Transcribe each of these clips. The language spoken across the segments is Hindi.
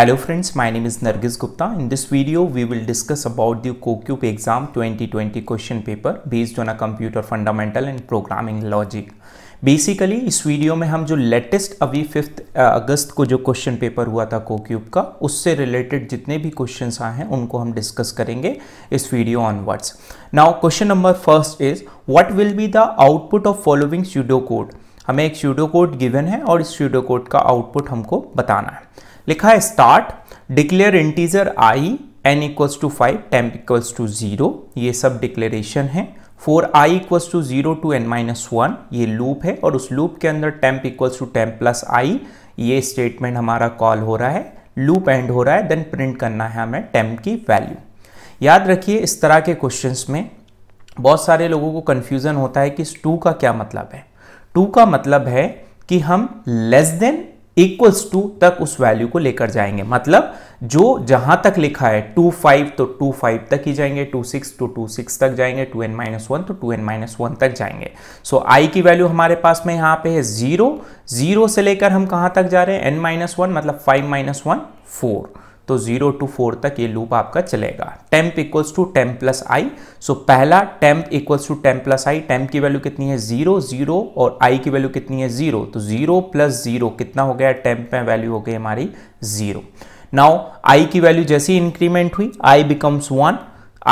Hello friends, my name is Nargis Gupta. In this video, we will discuss about the CoCube exam 2020 question paper based on a computer fundamental and programming logic. Basically इस वीडियो में हम जो लेटेस्ट अभी फिफ्थ अगस्त को जो क्वेश्चन पेपर हुआ था कोक्यूब का उससे रिलेटेड जितने भी क्वेश्चन आए हैं उनको हम डिस्कस करेंगे इस video onwards now question number first is what will be the output of following pseudo code हमें एक स्यूडो कोड गिवन है और इस स्यूडो कोड का आउटपुट हमको बताना है लिखा है start declare integer i n equals to five temp equals to zero ये सब डिक्लेरेशन है for i equals to zero to n minus one ये लूप है और उस लूप के अंदर temp equals to temp plus i ये स्टेटमेंट हमारा कॉल हो रहा है लूप एंड हो रहा है देन प्रिंट करना है हमें टेम्प की वैल्यू याद रखिए इस तरह के क्वेश्चंस में बहुत सारे लोगों को कन्फ्यूज़न होता है कि इस टू का क्या मतलब है टू का मतलब है कि हम लेस देन इक्वल्स टू तक उस वैल्यू को लेकर जाएंगे मतलब जो जहां तक लिखा है टू फाइव तो टू फाइव तक ही जाएंगे टू सिक्स तो टू सिक्स तक जाएंगे टू एन माइनस वन तो टू एन माइनस वन तक जाएंगे सो so, आई की वैल्यू हमारे पास में यहाँ पे है जीरो जीरो से लेकर हम कहां तक जा रहे हैं एन माइनस वन मतलब फाइव माइनस वन फोर तो जीरो टू फोर तक ये लूप आपका चलेगा temp equals to temp plus i so पहला temp equals to temp plus i temp की वैल्यू कितनी है जीरो जीरो और आई की वैल्यू कितनी है जीरो तो जीरो प्लस जीरो कितना हो गया टेम्प में वैल्यू हो गई हमारी जीरो नाउ आई की वैल्यू जैसी इंक्रीमेंट हुई i becomes one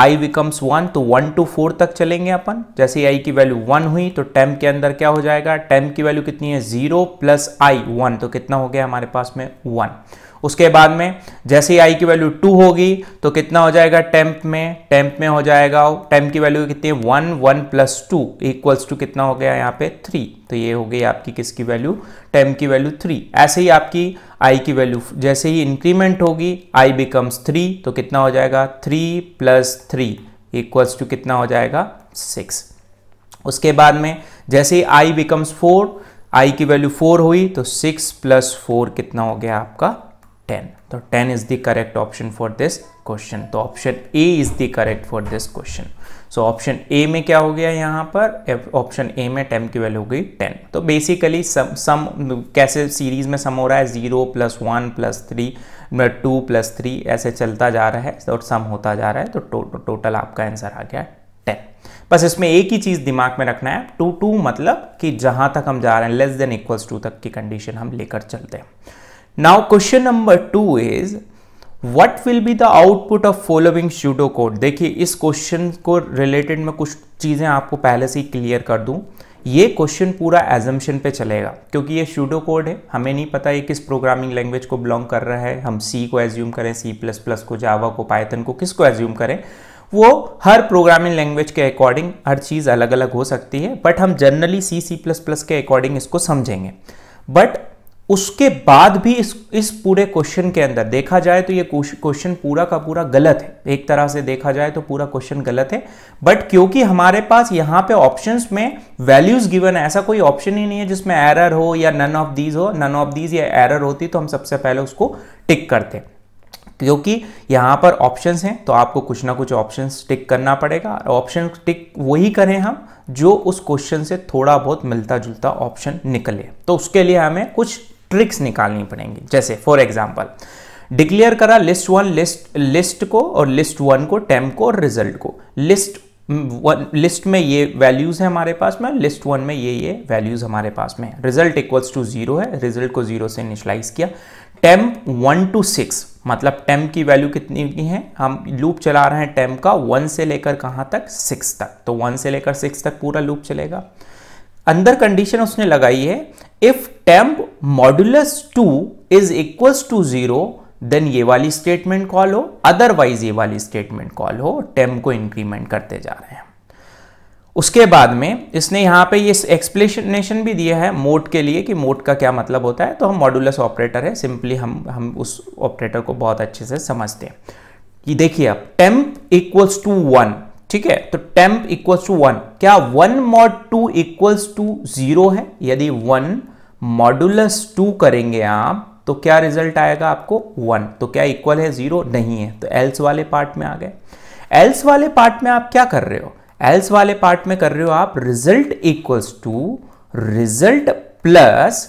i becomes one तो वन टू फोर तक चलेंगे अपन जैसे आई की वैल्यू वन हुई तो टेम्प के अंदर क्या हो जाएगा टेम्प की वैल्यू कितनी है जीरो प्लस आई वन तो कितना हो गया हमारे पास में वन उसके बाद में जैसे ही आई की वैल्यू टू होगी तो कितना हो जाएगा टेम्प में टेम्प में हो जाएगा टेम्प की वैल्यू कितनी है one one plus two equals to कितना हो गया यहाँ पे थ्री तो ये हो गई आपकी किसकी वैल्यू टेम्प की वैल्यू थ्री ऐसे ही आपकी आई की वैल्यू जैसे ही इंक्रीमेंट होगी आई बिकम्स थ्री तो कितना हो जाएगा three plus three equals to कितना हो जाएगा सिक्स उसके बाद में जैसे ही आई बिकम्स फोर आई की वैल्यू फोर हुई तो सिक्स प्लस फोर कितना हो गया आपका टेन तो ten is the correct option for this question तो option A is the correct for this question so option A में क्या हो गया यहाँ पर ऑप्शन ए में time की वैल्यू हो गई टेन तो बेसिकली सम सम कैसे सीरीज में सम हो रहा है zero plus one plus three two plus three ऐसे चलता जा रहा है और सम होता जा रहा है तो टोटल तो, तो, तो, आपका आंसर आ गया टेन बस इसमें एक ही चीज़ दिमाग में रखना है टू टू मतलब कि जहाँ तक हम जा रहे हैं लेस देन इक्वल्स टू तक की कंडीशन हम लेकर चलते हैं Now question number two is what will be the output of following pseudo code देखिए इस क्वेश्चन को रिलेटेड में कुछ चीज़ें आपको पहले से ही क्लियर कर दूं ये क्वेश्चन पूरा एजम्पन पे चलेगा क्योंकि ये शूडो कोड है हमें नहीं पता ये किस प्रोग्रामिंग लैंग्वेज को बिलोंग कर रहा है हम सी को एज्यूम करें सी प्लस प्लस को जावा को पाइथन को किसको एज्यूम करें वो हर प्रोग्रामिंग लैंग्वेज के अकॉर्डिंग हर चीज़ अलग अलग हो सकती है बट हम generally C C plus plus के अकॉर्डिंग इसको समझेंगे बट उसके बाद भी इस इस पूरे क्वेश्चन के अंदर देखा जाए तो ये क्वेश्चन पूरा का पूरा गलत है एक तरह से देखा जाए तो पूरा क्वेश्चन गलत है बट क्योंकि हमारे पास यहाँ पे ऑप्शंस में वैल्यूज गिवन है ऐसा कोई ऑप्शन ही नहीं है जिसमें एरर हो या नन ऑफ दीज हो नन ऑफ दीज या एरर होती तो हम सबसे पहले उसको टिक करते हैं क्योंकि यहाँ पर ऑप्शंस हैं तो आपको कुछ ना कुछ ऑप्शंस टिक करना पड़ेगा ऑप्शन टिक वही करें हम जो उस क्वेश्चन से थोड़ा बहुत मिलता जुलता ऑप्शन निकले तो उसके लिए हमें कुछ ट्रिक्स निकालनी पड़ेंगी जैसे फॉर एग्जाम्पल डिक्लेयर करा लिस्ट वन लिस्ट लिस्ट को और लिस्ट वन को टेम को और रिजल्ट को लिस्ट लिस्ट में ये वैल्यूज़ है हमारे पास में लिस्ट वन में ये ये वैल्यूज़ हमारे पास में रिजल्ट इक्वल्स टू जीरो है रिजल्ट को जीरो से इनिशलाइज किया टेम वन टू सिक्स मतलब टेम्प की वैल्यू कितनी की है हम लूप चला रहे हैं टेम का वन से लेकर कहाँ तक सिक्स तक तो वन से लेकर सिक्स तक पूरा लूप चलेगा अंदर कंडीशन उसने लगाई है if temp modulus two is equal to zero then ये वाली स्टेटमेंट कॉल हो अदरवाइज ये वाली स्टेटमेंट कॉल हो टेम्प को इंक्रीमेंट करते जा रहे हैं उसके बाद में इसने यहां पे ये एक्सप्लेनेशन भी दिया है मोड के लिए कि मोड का क्या मतलब होता है तो हम मॉड्यूलस ऑपरेटर है सिंपली हम हम उस ऑपरेटर को बहुत अच्छे से समझते हैं कि देखिए अब टेम्प इक्वल्स टू वन ठीक है तो टेम्प इक्वल्स टू वन क्या one mod two equals to zero है यदि वन मॉड्यूलस टू करेंगे आप तो क्या रिजल्ट आएगा आपको वन तो क्या इक्वल है जीरो नहीं है तो एल्स वाले पार्ट में आ गए एल्स वाले पार्ट में आप क्या कर रहे हो एल्स वाले पार्ट में कर रहे हो आप result equals to result plus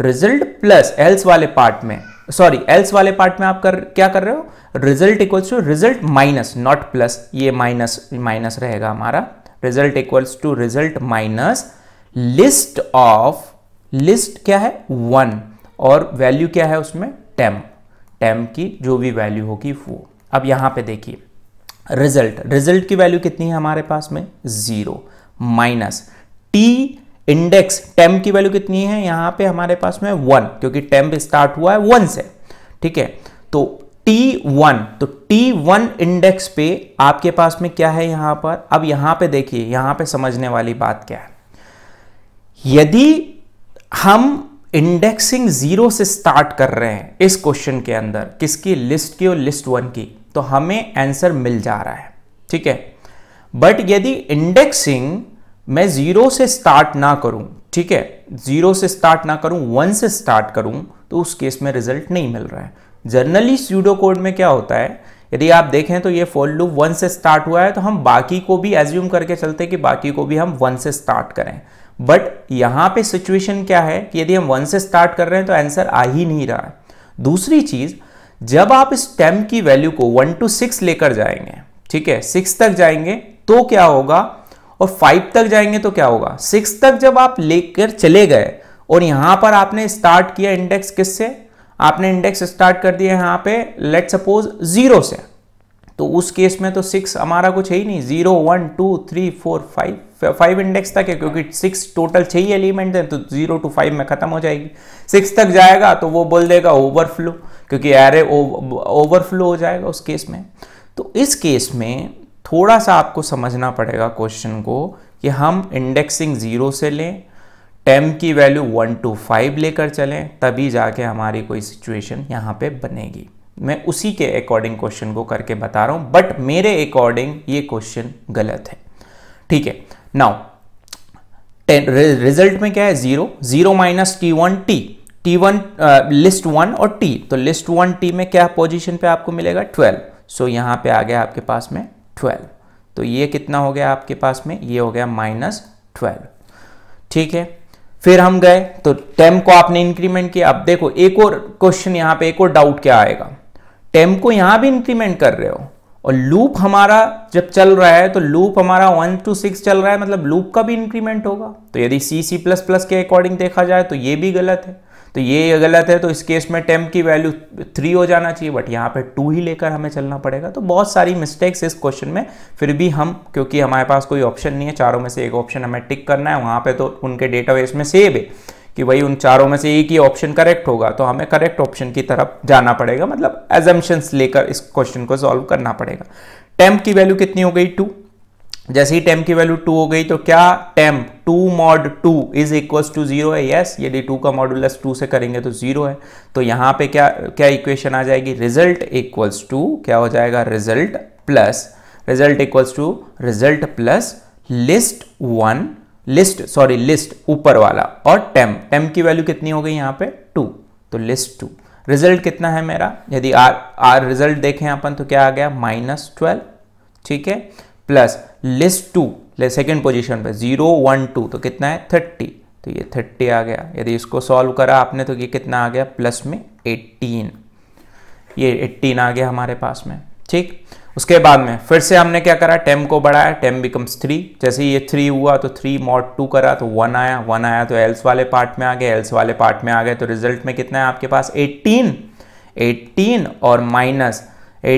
result plus else वाले पार्ट में सॉरी एल्स वाले पार्ट में आप कर क्या कर रहे हो result equals to result minus not plus ये माइनस माइनस रहेगा हमारा result equals to result minus list of list क्या है वन और वैल्यू क्या है उसमें टेम टेम की जो भी वैल्यू होगी वो अब यहां पे देखिए रिजल्ट रिजल्ट की वैल्यू कितनी है हमारे पास में zero minus T index temp की वैल्यू कितनी है यहां पे हमारे पास में वन क्योंकि टेम्प स्टार्ट हुआ है वन से ठीक है तो T1 तो T1 इंडेक्स पे आपके पास में क्या है यहां पर अब यहां पे देखिए यहां पे समझने वाली बात क्या है यदि हम इंडेक्सिंग जीरो से स्टार्ट कर रहे हैं इस क्वेश्चन के अंदर किसकी लिस्ट की और लिस्ट वन की तो हमें आंसर मिल जा रहा है ठीक है बट यदि इंडेक्सिंग मैं ज़ीरो से स्टार्ट ना करूं ठीक है ज़ीरो से स्टार्ट ना करूं वन से स्टार्ट करूं तो उस केस में रिजल्ट नहीं मिल रहा है जर्नली स्यूडो कोड में क्या होता है यदि आप देखें तो ये फॉर लूप वन से स्टार्ट हुआ है तो हम बाकी को भी एज्यूम करके चलते कि बाकी को भी हम वन से स्टार्ट करें बट यहाँ पे सिचुएशन क्या है कि यदि हम वन से स्टार्ट कर रहे हैं तो आंसर आ ही नहीं रहा है दूसरी चीज़ जब आप स्टेम की वैल्यू को वन टू सिक्स लेकर जाएंगे ठीक है सिक्स तक जाएंगे तो क्या होगा और फाइव तक जाएंगे तो क्या होगा सिक्स तक जब आप लेकर चले गए और यहां पर आपने स्टार्ट किया इंडेक्स किससे आपने इंडेक्स स्टार्ट कर दिया यहां पे लेट सपोज जीरो से तो उस केस में तो सिक्स हमारा कुछ है ही नहीं zero one two three four five five index तक है क्योंकि सिक्स टोटल छह ही एलिमेंट है तो जीरो टू फाइव में खत्म हो जाएगी सिक्स तक जाएगा तो वो बोल देगा ओवरफ्लो क्योंकि एरे ओवरफ्लो हो जाएगा उस केस में तो इस केस में थोड़ा सा आपको समझना पड़ेगा क्वेश्चन को कि हम इंडेक्सिंग ज़ीरो से लें टेम की वैल्यू वन टू फाइव लेकर चलें तभी जाके हमारी कोई सिचुएशन यहाँ पे बनेगी मैं उसी के अकॉर्डिंग क्वेश्चन को करके बता रहा हूँ बट मेरे अकॉर्डिंग ये क्वेश्चन गलत है ठीक है नाउ रिजल्ट में क्या है zero zero minus T one T T one list one और टी तो लिस्ट वन टी में क्या पोजीशन पे आपको मिलेगा ट्वेल्व सो so, यहाँ पे आ गया आपके पास में ट्वेल्व तो ये कितना हो गया आपके पास में ये हो गया माइनस ट्वेल्व ठीक है फिर हम गए तो टेम को आपने इंक्रीमेंट किया अब देखो एक और क्वेश्चन यहां पे एक और डाउट क्या आएगा टेम को यहां भी इंक्रीमेंट कर रहे हो और लूप हमारा जब चल रहा है तो लूप हमारा वन टू सिक्स चल रहा है मतलब लूप का भी इंक्रीमेंट होगा तो यदि सी सी प्लस प्लस के अकॉर्डिंग देखा जाए तो ये भी गलत है तो ये गलत है तो इस केस में टेम्प की वैल्यू थ्री हो जाना चाहिए बट यहाँ पे टू ही लेकर हमें चलना पड़ेगा तो बहुत सारी मिस्टेक्स इस क्वेश्चन में फिर भी हम क्योंकि हमारे पास कोई ऑप्शन नहीं है चारों में से एक ऑप्शन हमें टिक करना है वहाँ पर तो उनके बेस में सेव है कि भाई उन चारों में से एक ही ऑप्शन करेक्ट होगा तो हमें करेक्ट ऑप्शन की तरफ जाना पड़ेगा मतलब एजम्पन्स लेकर इस क्वेश्चन को सॉल्व करना पड़ेगा टेम्प की वैल्यू कितनी हो गई टू जैसे ही टेम की वैल्यू टू हो गई तो क्या temp two mod two is equal to zero है यस यदि टू का मॉडुलस टू से करेंगे तो जीरो है तो यहां पे क्या क्या इक्वेशन आ जाएगी रिजल्ट इक्वल्स टू क्या हो जाएगा result plus result equals to result plus list one list sorry list ऊपर वाला और टेम टेम की वैल्यू कितनी हो गई यहां पे टू तो लिस्ट टू रिजल्ट कितना है मेरा यदि आर आर रिजल्ट देखें अपन तो क्या आ गया माइनस ट्वेल्व ठीक है प्लस लिस्ट 2 એટલે સેકન્ડ પોઝિશન પર 0 1 2 તો કેટના હે 30 તો યે 30 આ ગયા યદી इसको सॉल्व करा आपने तो ये कितना आ गया प्लस में 18 ये 18 આ ગયા ہمارے پاس મે ઠીક ઉસકે બાદ મે ફિર સે આપણે શું કરે ટેમ કો બઢાય ટેમ બીકમસ 3 જસે યે 3 ہوا તો 3 મોડ 2 કરા તો 1 આયા 1 આયા તો else વાલે પાર્ટ મે આ ગયા else વાલે પાર્ટ મે આ ગયા તો રિઝલ્ટ મે કેટના હે આપકે પાસ 18 18 ઓર માઈનસ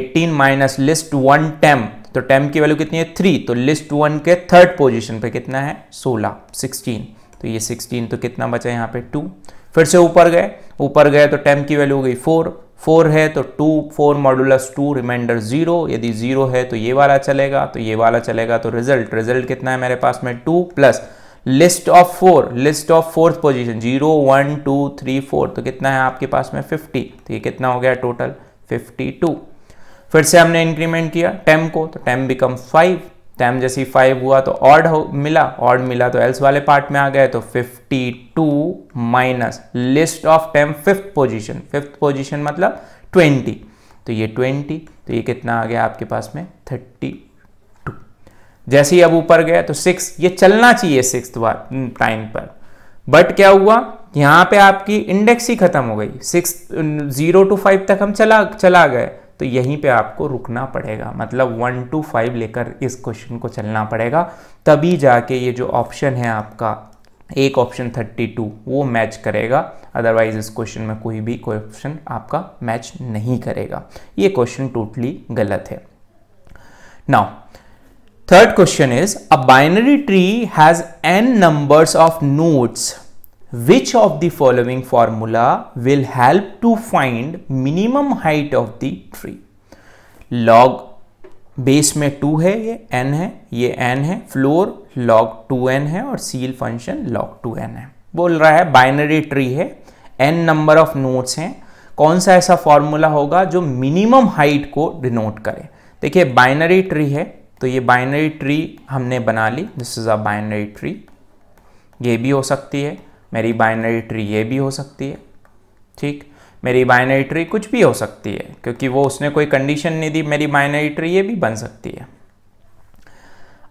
18 માઈનસ લિસ્ટ 1 ટેમ तो टेम की वैल्यू कितनी है थ्री तो लिस्ट वन के थर्ड पोजिशन पर कितना है सोलह सिक्सटीन तो ये सिक्सटीन तो कितना बचा यहाँ पे टू फिर से ऊपर गए ऊपर गए तो टेम की वैल्यू हो गई फोर फोर है तो two four modulus two reminder zero यदि जीरो है तो ये वाला चलेगा तो ये वाला चलेगा तो रिजल्ट रिजल्ट कितना है मेरे पास में two plus list of four list of fourth position zero one two three four तो कितना है आपके पास में फिफ्टी तो ये कितना हो गया टोटल फिफ्टी टू फिर से हमने इंक्रीमेंट किया टेम को तो टेम बिकम फाइव टेम जैसे फाइव हुआ तो ऑड हो मिला ऑड मिला तो एल्स वाले पार्ट में आ गए तो fifty two minus list of temp fifth position fifth position मतलब ट्वेंटी तो ये ट्वेंटी तो ये कितना आ गया आपके पास में थर्टी टू जैसे ही अब ऊपर गया तो सिक्स ये चलना चाहिए सिक्स बार टाइम पर बट क्या हुआ यहाँ पे आपकी इंडेक्स ही खत्म हो गई सिक्स जीरो टू फाइव तक हम चला चला गए तो यहीं पे आपको रुकना पड़ेगा मतलब वन टू फाइव लेकर इस क्वेश्चन को चलना पड़ेगा तभी जाके ये जो ऑप्शन है आपका एक ऑप्शन थर्टी टू वो मैच करेगा अदरवाइज इस क्वेश्चन में कोई भी कोई ऑप्शन आपका मैच नहीं करेगा ये क्वेश्चन टोटली गलत है now third question is a binary tree has n numbers of nodes which of the following formula will help to find minimum height of the tree log base में टू है ये एन है ये एन है फ्लोर लॉग टू एन है और ceil function log two n है बोल रहा है बाइनरी ट्री है एन नंबर ऑफ नोट्स हैं कौन सा ऐसा फॉर्मूला होगा जो मिनिमम हाइट को डिनोट करे देखिए बाइनरी ट्री है तो ये बाइनरी ट्री हमने बना ली this is a binary tree ये भी हो सकती है मेरी बाइनरी ट्री ये भी हो सकती है ठीक मेरी बाइनरी ट्री कुछ भी हो सकती है क्योंकि वो उसने कोई कंडीशन नहीं दी मेरी बाइनरी ट्री ये भी बन सकती है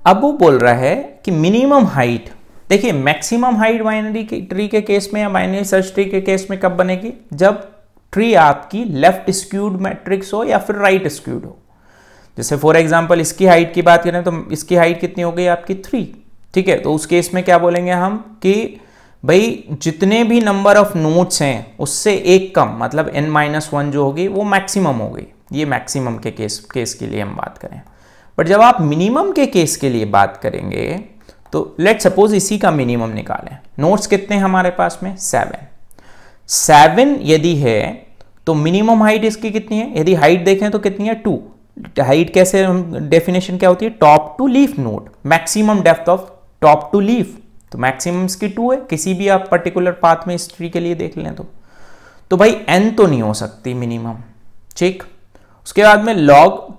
अब वो बोल रहा है कि मिनिमम हाइट देखिए मैक्सिमम हाइट बाइनरी के ट्री के केस में या बाइनरी सर्च ट्री के केस में कब बनेगी जब ट्री आपकी लेफ्ट स्क्यूड मैट्रिक्स हो या फिर राइट right स्क्यूड हो जैसे फॉर एग्जाम्पल इसकी हाइट की बात करें तो इसकी हाइट कितनी हो गई आपकी थ्री ठीक है तो उस केस में क्या बोलेंगे हम कि भाई जितने भी नंबर ऑफ नोट्स हैं उससे एक कम मतलब एन माइनस वन जो होगी वो मैक्सिमम हो गई ये मैक्सिमम के केस केस के लिए हम बात करें बट जब आप मिनिमम के केस के लिए बात करेंगे तो लेट सपोज इसी का मिनिमम निकालें नोट्स कितने हमारे पास में सेवन सेवन यदि है तो मिनिमम हाइट इसकी कितनी है यदि हाइट देखें तो कितनी है टू हाइट कैसे डेफिनेशन क्या होती है top to leaf node maximum depth of top to leaf तो मैक्सिमम की टू है किसी भी आप पर्टिकुलर पाथ में हिस्ट्री के लिए देख लें तो तो भाई एन तो नहीं हो सकती मिनिमम ठीक उसके बाद में लॉग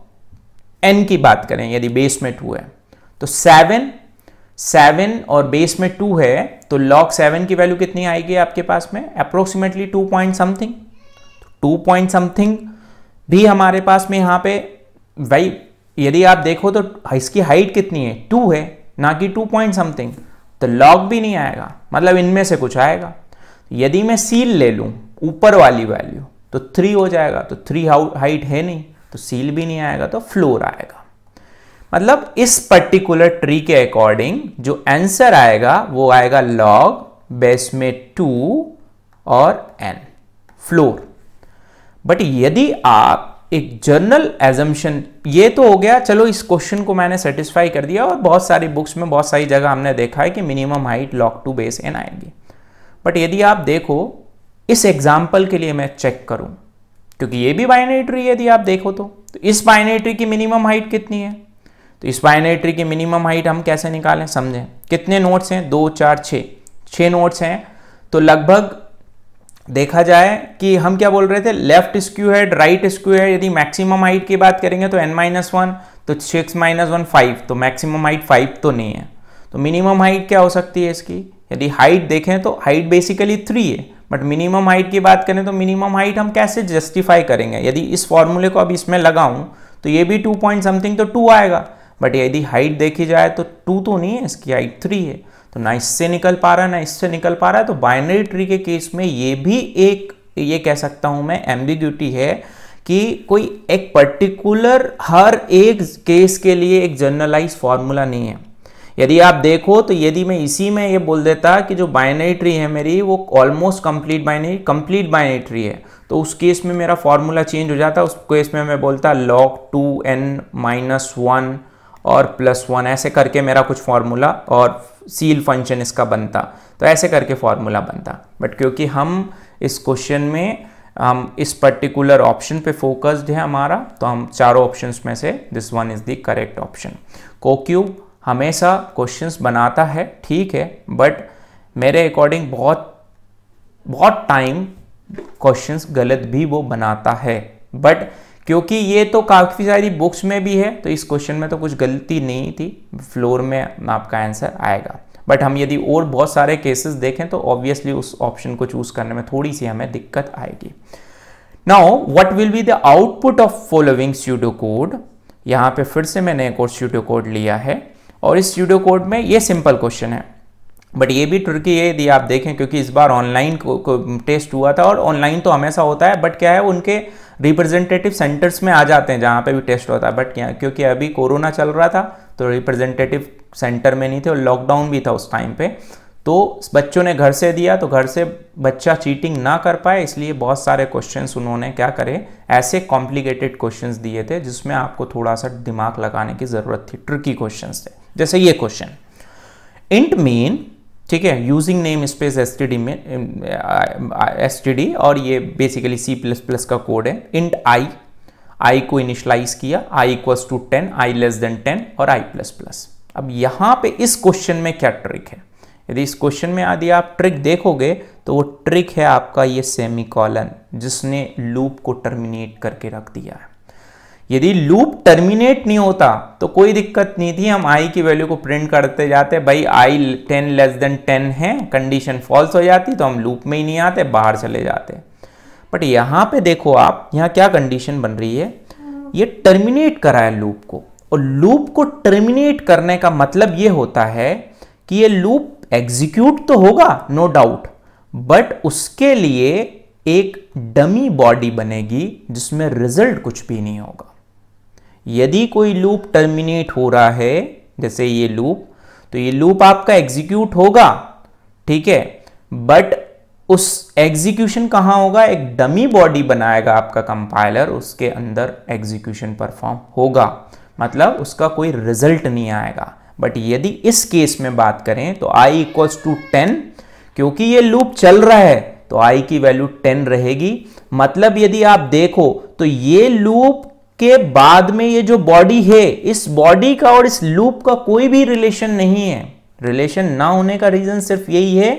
एन की बात करें यदि बेस में टू है तो सेवन सेवन और बेस में टू है तो लॉग सेवन की वैल्यू कितनी आएगी आपके पास में approximately two point something two point something भी हमारे पास में यहाँ पे भाई यदि आप देखो तो इसकी हाइट कितनी है टू है ना कि टू पॉइंट समथिंग तो लॉग भी नहीं आएगा मतलब इनमें से कुछ आएगा यदि मैं सील ले लूँ ऊपर वाली वैल्यू तो थ्री हो जाएगा तो थ्री हाइट है नहीं तो सील भी नहीं आएगा तो फ्लोर आएगा मतलब इस पर्टिकुलर ट्री के अकॉर्डिंग जो आंसर आएगा वो आएगा लॉग बेस में टू और एन फ्लोर बट यदि आप एक जर्नल एजम्पन ये तो हो गया चलो इस क्वेश्चन को मैंने सेटिस्फाई कर दिया और बहुत सारी बुक्स में बहुत सारी जगह हमने देखा है कि minimum height log two base n आएगी बट यदि आप देखो इस एग्जाम्पल के लिए मैं चेक करूं क्योंकि ये भी बाइनरी यदि आप देखो तो, तो इस बाइनरी की मिनिमम हाइट कितनी है तो इस बाइनरी की मिनिमम हाइट हम कैसे निकालें समझें कितने नोट्स हैं दो चार छः छः नोट्स हैं तो लगभग देखा जाए कि हम क्या बोल रहे थे left skewed right skewed यदि मैक्सिमम हाइट की बात करेंगे तो एन माइनस वन तो सिक्स माइनस वन फाइव तो मैक्सिमम हाइट फाइव तो नहीं है तो मिनिमम हाइट क्या हो सकती है इसकी यदि हाइट देखें तो हाइट बेसिकली थ्री है बट मिनिमम हाइट की बात करें तो मिनिमम हाइट हम कैसे जस्टिफाई करेंगे यदि इस फॉर्मूले को अब इसमें लगाऊं तो ये भी टू पॉइंट समथिंग तो टू आएगा बट यदि हाइट देखी जाए तो टू तो नहीं है इसकी हाइट थ्री है तो ना इससे निकल पा रहा है ना इससे निकल पा रहा है तो बाइनरी ट्री के केस में ये भी एक ये कह सकता हूँ मैं एम्बिग्यूटी है कि कोई एक पर्टिकुलर हर एक केस के लिए एक जर्नलाइज फॉर्मूला नहीं है यदि आप देखो तो यदि मैं इसी में ये बोल देता कि जो बाइनरी ट्री है मेरी वो almost complete binary complete binary tree है तो उस केस में मेरा फॉर्मूला चेंज हो जाता उस केस में मैं बोलता log two n minus one और प्लस वन ऐसे करके मेरा कुछ फॉर्मूला और सील फंक्शन इसका बनता तो ऐसे करके फॉर्मूला बनता बट क्योंकि हम इस क्वेश्चन में हम इस पर्टिकुलर ऑप्शन पे फोकस्ड है हमारा तो हम चारों ऑप्शंस में से this one is the correct option CoCubes हमेशा क्वेश्चंस बनाता है ठीक है बट मेरे अकॉर्डिंग बहुत बहुत टाइम क्वेश्चंस गलत भी वो बनाता है बट क्योंकि ये तो काफ़ी सारी बुक्स में भी है तो इस क्वेश्चन में तो कुछ गलती नहीं थी फ्लोर में आपका आंसर आएगा बट हम यदि और बहुत सारे केसेस देखें तो ऑब्वियसली उस ऑप्शन को चूज करने में थोड़ी सी हमें दिक्कत आएगी now what will be the output of following studio code यहाँ पे फिर से मैंने एक और स्टूडियो कोड लिया है और इस स्टूडियो कोड में ये सिंपल क्वेश्चन है बट ये भी ट्रिकी है यदि आप देखें क्योंकि इस बार ऑनलाइन टेस्ट हुआ था और ऑनलाइन तो हमेशा होता है बट क्या है उनके रिप्रेजेंटेटिव सेंटर्स में आ जाते हैं जहाँ पे भी टेस्ट होता है बट क्या क्योंकि अभी कोरोना चल रहा था तो रिप्रेजेंटेटिव सेंटर में नहीं थे और लॉकडाउन भी था उस टाइम पर तो बच्चों ने घर से दिया तो घर से बच्चा चीटिंग ना कर पाए इसलिए बहुत सारे क्वेश्चंस उन्होंने क्या करे ऐसे कॉम्प्लिकेटेड क्वेश्चंस दिए थे जिसमें आपको थोड़ा सा दिमाग लगाने की ज़रूरत थी ट्रिकी क्वेश्चंस थे जैसे ये क्वेश्चन इंट मीन ठीक है यूजिंग नेम स्पेस एस में एस um, uh, और ये बेसिकली सी प्लस प्लस का कोड है इंट आई आई को इनिशलाइज किया i equals to ten i less than ten और आई प्लस प्लस अब यहाँ पे इस क्वेश्चन में क्या ट्रिक है यदि इस क्वेश्चन में यदि आप ट्रिक देखोगे तो वो ट्रिक है आपका ये सेमी कॉलन जिसने लूप को टर्मिनेट करके रख दिया है यदि लूप टर्मिनेट नहीं होता तो कोई दिक्कत नहीं थी हम आई की वैल्यू को प्रिंट करते जाते भाई i ten less than ten है कंडीशन फॉल्स हो जाती तो हम लूप में ही नहीं आते बाहर चले जाते बट यहाँ पे देखो आप यहाँ क्या कंडीशन बन रही है ये टर्मिनेट करा है लूप को और लूप को टर्मिनेट करने का मतलब ये होता है कि ये लूप एग्जीक्यूट तो होगा नो डाउट बट उसके लिए एक डमी बॉडी बनेगी जिसमें रिजल्ट कुछ भी नहीं होगा यदि कोई लूप टर्मिनेट हो रहा है जैसे ये लूप तो ये लूप आपका एग्जीक्यूट होगा ठीक है बट उस एग्जीक्यूशन कहाँ होगा एक डमी बॉडी बनाएगा आपका कंपाइलर उसके अंदर एग्जीक्यूशन परफॉर्म होगा मतलब उसका कोई रिजल्ट नहीं आएगा बट यदि इस केस में बात करें तो आई इक्वल्स टू टेन क्योंकि ये लूप चल रहा है तो आई की वैल्यू टेन रहेगी मतलब यदि आप देखो तो ये लूप के बाद में ये जो बॉडी है इस बॉडी का और इस लूप का कोई भी रिलेशन नहीं है रिलेशन ना होने का रीजन सिर्फ यही है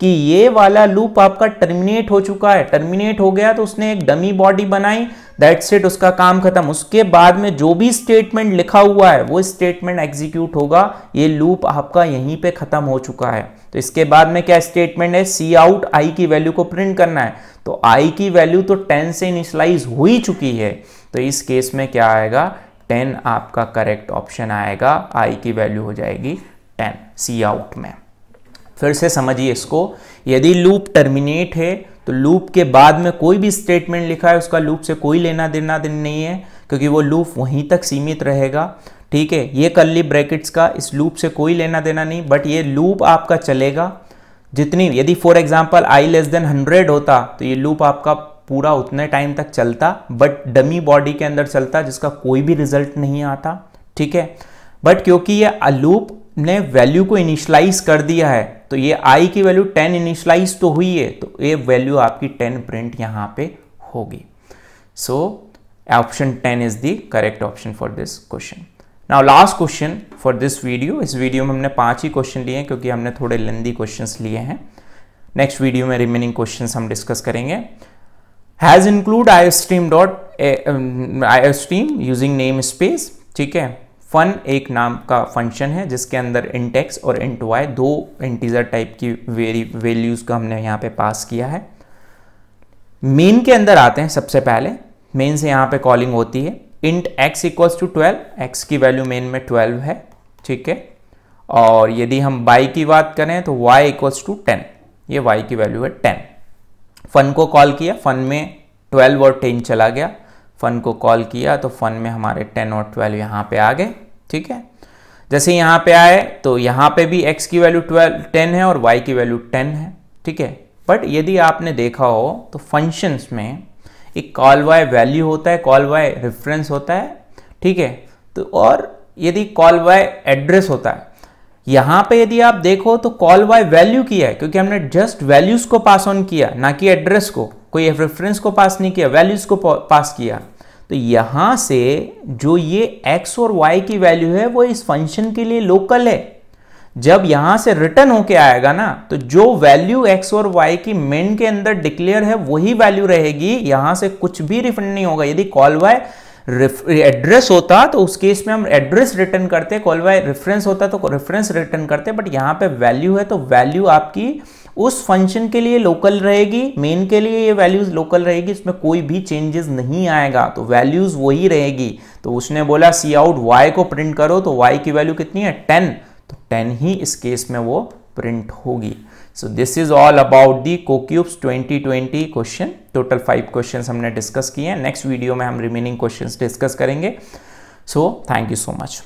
कि ये वाला लूप आपका टर्मिनेट हो चुका है टर्मिनेट हो गया तो उसने एक डमी बॉडी बनाई दैट सेट उसका काम खत्म उसके बाद में जो भी स्टेटमेंट लिखा हुआ है वो स्टेटमेंट एग्जीक्यूट होगा ये लूप आपका यहीं पे खत्म हो चुका है तो इसके बाद में क्या स्टेटमेंट है सी आउट आई की वैल्यू को प्रिंट करना है तो आई की वैल्यू तो टेन से इनिशलाइज हो ही चुकी है तो इस केस में क्या आएगा टेन आपका करेक्ट ऑप्शन आएगा आई की वैल्यू हो जाएगी टेन सी आउट में फिर से समझिए इसको यदि लूप टर्मिनेट है तो लूप के बाद में कोई भी स्टेटमेंट लिखा है उसका लूप से कोई लेना देना दिन नहीं है क्योंकि वो लूप वहीं तक सीमित रहेगा ठीक है ये कर ली ब्रैकेट्स का इस लूप से कोई लेना देना नहीं बट ये लूप आपका चलेगा जितनी यदि for example i less than hundred होता तो ये लूप आपका पूरा उतने टाइम तक चलता बट डमी बॉडी के अंदर चलता जिसका कोई भी रिजल्ट नहीं आता ठीक है बट क्योंकि ये अलूप ने वैल्यू को इनिशलाइज कर दिया है तो ये आई की वैल्यू 10 इनिशलाइज तो हुई है तो ये वैल्यू आपकी 10 प्रिंट यहां पे होगी so option 10 is the correct option for this question now last question for this video इस वीडियो में हमने पांच ही क्वेश्चन लिए हैं क्योंकि हमने थोड़े लेंदी क्वेश्चन लिए हैं नेक्स्ट वीडियो में रिमेनिंग क्वेश्चन हम डिस्कस करेंगे hash include iostream dot iostream using namespace ठीक है फन एक नाम का फंक्शन है जिसके अंदर इंटेक्स और इंट वाई दो इंटीजर टाइप की वेरी वैल्यूज़ का हमने यहाँ पे पास किया है मेन के अंदर आते हैं सबसे पहले मेन से यहाँ पे कॉलिंग होती है int x equals to twelve x की वैल्यू मेन में ट्वेल्व है ठीक है और यदि हम बाई की बात करें तो वाई इक्वल्स टू टेन ये वाई की वैल्यू है टेन फन को कॉल किया फन में ट्वेल्व और टेन चला गया फन को कॉल किया तो फन में हमारे टेन और ट्वेल्व यहाँ पे आ गए ठीक है जैसे यहाँ पे आए तो यहाँ पे भी x की वैल्यू ट्वेल्व टेन है और y की वैल्यू टेन है ठीक है बट यदि आपने देखा हो तो फंक्शंस में एक कॉल वाई वैल्यू होता है कॉल वाई रेफरेंस होता है ठीक है तो और यदि कॉल वाई एड्रेस होता है यहां पे यदि आप देखो तो कॉल बाय वैल्यू किया है क्योंकि हमने जस्ट वैल्यूज को पास ऑन किया ना कि एड्रेस को कोई रेफरेंस को पास नहीं किया वैल्यूज को पास किया तो यहां से जो ये एक्स और वाई की वैल्यू है वो इस फंक्शन के लिए लोकल है जब यहां से रिटर्न होके आएगा ना तो जो वैल्यू एक्स और वाई की मेन के अंदर डिक्लेयर है वही वैल्यू रहेगी यहां से कुछ भी रिफंड नहीं होगा यदि कॉल वाई एड्रेस होता तो उस केस में हम एड्रेस रिटर्न करते कॉल बाय रेफरेंस होता तो रेफरेंस रिटर्न करते बट यहाँ पे वैल्यू है तो वैल्यू आपकी उस फंक्शन के लिए लोकल रहेगी मेन के लिए ये वैल्यूज़ लोकल रहेगी इसमें कोई भी चेंजेस नहीं आएगा तो वैल्यूज़ वही रहेगी तो उसने बोला सी आउट वाई को प्रिंट करो तो वाई की वैल्यू कितनी है टेन तो टेन ही इस केस में वो प्रिंट होगी so this is all about the CoCubes 2020 question total five question हमने डिस्कस किए हैं नेक्स्ट वीडियो में हम रिमेनिंग क्वेश्चन डिस्कस करेंगे so thank you so much